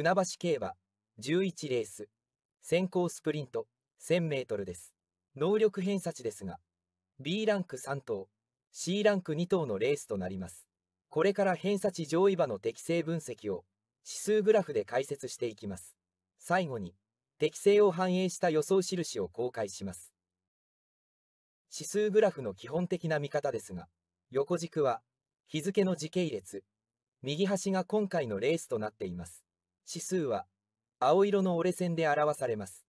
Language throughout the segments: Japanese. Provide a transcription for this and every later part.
船橋競馬11レース先行スプリント 1000m です能力偏差値ですが B ランク3頭 C ランク2頭のレースとなりますこれから偏差値上位馬の適正分析を指数グラフで解説していきます最後に適正を反映した予想印を公開します指数グラフの基本的な見方ですが横軸は日付の時系列右端が今回のレースとなっています指数は青色の折れ線で表されます。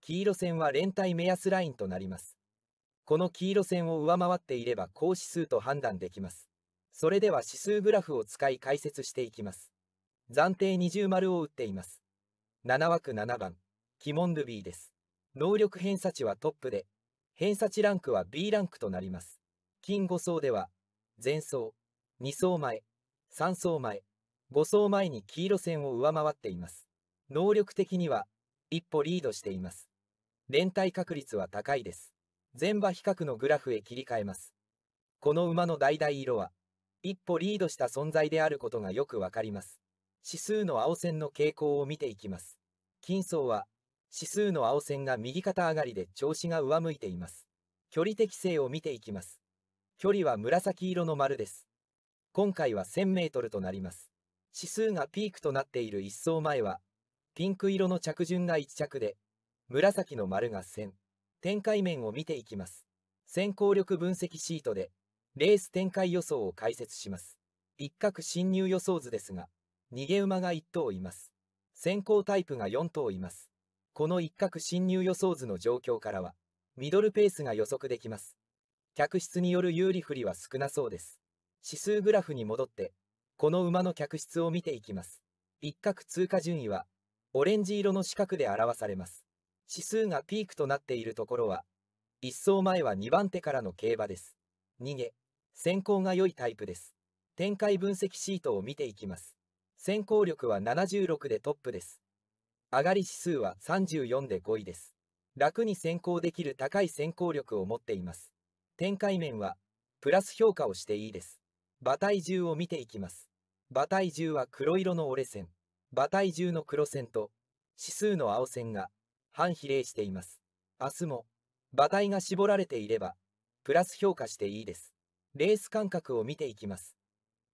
黄色線は連帯目安ラインとなります。この黄色線を上回っていれば高指数と判断できます。それでは指数グラフを使い解説していきます。暫定二重丸を打っています。7枠7番、キモンルビーです。能力偏差値はトップで、偏差値ランクは B ランクとなります。金5層では、前層、2層前、3層前、護送前に黄色線を上回っています。能力的には一歩リードしています。連帯確率は高いです。前馬比較のグラフへ切り替えます。この馬の橙色は一歩リードした存在であることがよくわかります。指数の青線の傾向を見ていきます。金層は指数の青線が右肩上がりで調子が上向いています。距離適性を見ていきます。距離は紫色の丸です。今回は1000メートルとなります。指数がピークとなっている1層前は、ピンク色の着順が1着で、紫の丸が線。展開面を見ていきます。先行力分析シートで、レース展開予想を解説します。一角侵入予想図ですが、逃げ馬が1頭います。先行タイプが4頭います。この一角侵入予想図の状況からは、ミドルペースが予測できます。客室による有利不利は少なそうです。指数グラフに戻って、この馬の客室を見ていきます。一角通過順位は、オレンジ色の四角で表されます。指数がピークとなっているところは、一走前は2番手からの競馬です。逃げ、先行が良いタイプです。展開分析シートを見ていきます。先行力は76でトップです。上がり指数は34で5位です。楽に先行できる高い先行力を持っています。展開面は、プラス評価をしていいです。馬体重を見ていきます。馬体重は黒色の折れ線、馬体重の黒線と指数の青線が反比例しています。明日も馬体が絞られていればプラス評価していいです。レース間隔を見ていきます。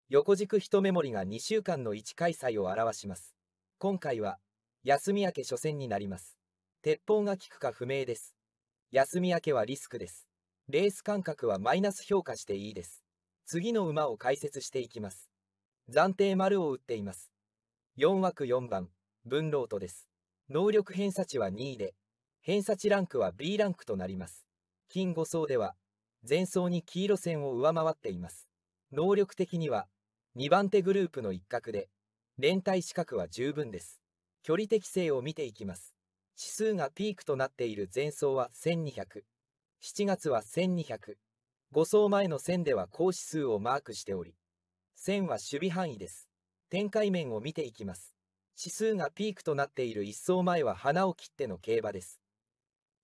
横軸一目盛りが2週間の1開催を表します。今回は休み明け初戦になります。鉄砲が効くか不明です。休み明けはリスクです。レース間隔はマイナス評価していいです。次の馬を解説していきます。暫定丸を打っています。4枠4番、分ロートです。能力偏差値は2位で、偏差値ランクは B ランクとなります。金5層では、前走に黄色線を上回っています。能力的には、2番手グループの一角で、連帯資格は十分です。距離適性を見ていきます。指数がピークとなっている前走は1200、7月は1200、5走前の線では高指数をマークしており、線は守備範囲です。展開面を見ていきます。指数がピークとなっている1走前は花を切っての競馬です。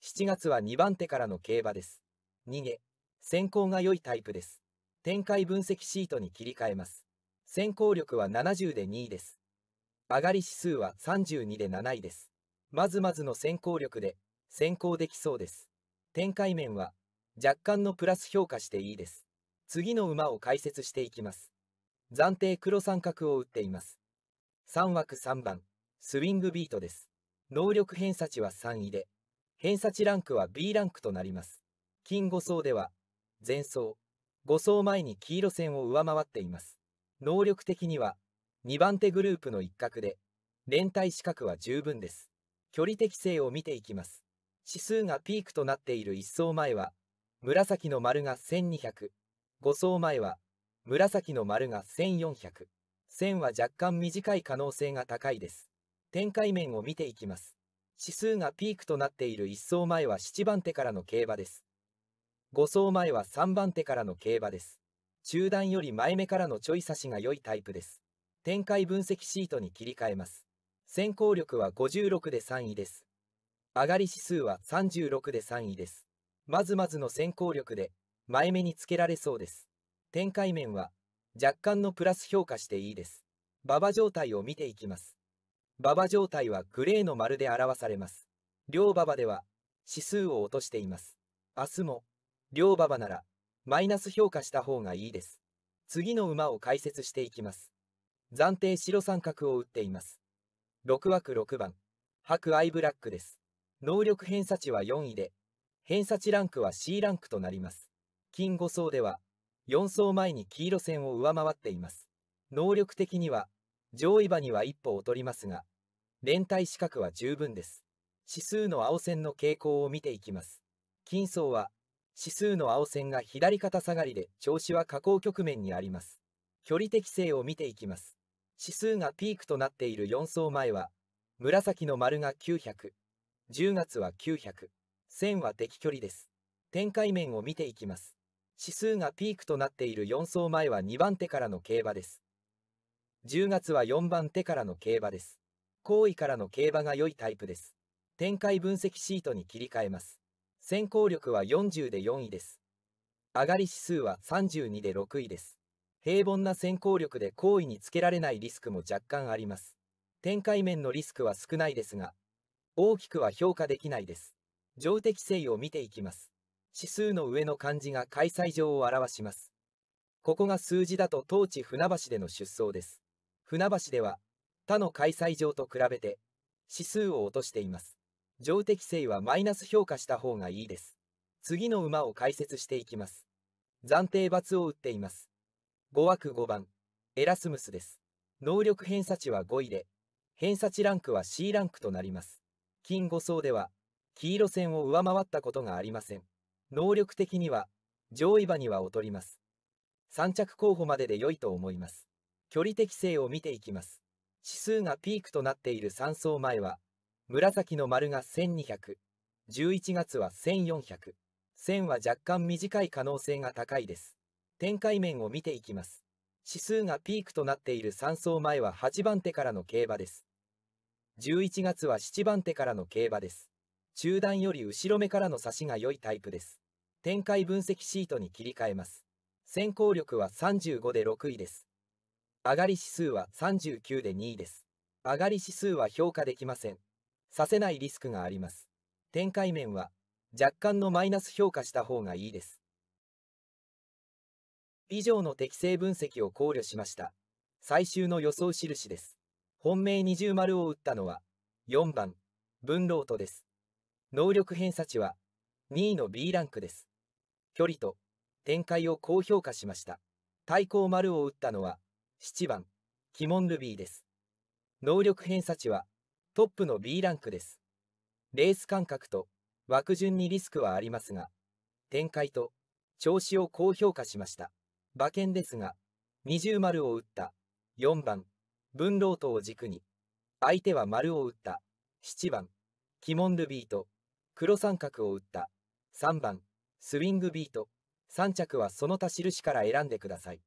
7月は2番手からの競馬です。逃げ、先行が良いタイプです。展開分析シートに切り替えます。先行力は70で2位です。上がり指数は32で7位です。まずまずの先行力で先行できそうです。展開面は若干のプラス評価していいです。次の馬を解説していきます。暫定黒三角を打っています。3枠3番、スウィングビートです。能力偏差値は3位で、偏差値ランクは B ランクとなります。金5層では、前走、5走前に黄色線を上回っています。能力的には、2番手グループの一角で、連帯資格は十分です。距離適性を見ていきます。指数がピークとなっている1層前は、紫の丸が1200。5層前は、紫の丸が1400。線は若干短い可能性が高いです。展開面を見ていきます。指数がピークとなっている1層前は7番手からの競馬です。5層前は3番手からの競馬です。中段より前目からのちょい差しが良いタイプです。展開分析シートに切り替えます。先行力は56で3位です。上がり指数は36で3位です。まずまずの先行力で前目につけられそうです。展開面は若干のプラス評価していいです。馬場状態を見ていきます。馬場状態はグレーの丸で表されます。両馬場では指数を落としています。明日も両馬場ならマイナス評価した方がいいです。次の馬を解説していきます。暫定白三角を打っています。6枠6番、白アイブラックです。能力偏差値は4位で、偏差値ランクは C ランクとなります。金5層では、4層前に黄色線を上回っています。能力的には、上位馬には一歩劣りますが、連帯資格は十分です。指数の青線の傾向を見ていきます。金層は、指数の青線が左肩下がりで調子は下降局面にあります。距離適性を見ていきます。指数がピークとなっている4層前は、紫の丸が900、10月は900、線は敵距離です。展開面を見ていきます。指数がピークとなっている4走前は2番手からの競馬です。10月は4番手からの競馬です。後位からの競馬が良いタイプです。展開分析シートに切り替えます。先行力は40で4位です。上がり指数は32で6位です。平凡な先行力で後位につけられないリスクも若干あります。展開面のリスクは少ないですが、大きくは評価できないです。上的性を見ていきます。指数の上の漢字が開催場を表します。ここが数字だと当地船橋での出走です。船橋では、他の開催場と比べて、指数を落としています。上的性はマイナス評価した方がいいです。次の馬を解説していきます。暫定罰を打っています。5枠5番、エラスムスです。能力偏差値は5位で、偏差値ランクは C ランクとなります。金5層では、黄色線を上回ったことがありません。能力的には、上位馬には劣ります。3着候補までで良いと思います。距離適性を見ていきます。指数がピークとなっている3走前は、紫の丸が1200、11月は1400、1000は若干短い可能性が高いです。展開面を見ていきます。指数がピークとなっている3走前は8番手からの競馬です。11月は7番手からの競馬です。中段より後ろ目からの差しが良いタイプです。展開分析シートに切り替えます。先行力は35で6位です。上がり指数は39で2位です。上がり指数は評価できません。させないリスクがあります。展開面は若干のマイナス評価した方がいいです。以上の適正分析を考慮しました。最終の予想印です。本命二重丸を打ったのは4番、ブロートです。能力偏差値は2位の B ランクです。距離と展開を高評価しました。対抗丸を打ったのは7番、キモンルビーです。能力偏差値はトップの B ランクです。レース間隔と枠順にリスクはありますが、展開と調子を高評価しました。馬券ですが、20丸を打った4番、文老トを軸に、相手は丸を打った7番、キモンルビーと黒三角を打った3番スウィングビート3着はその他印から選んでください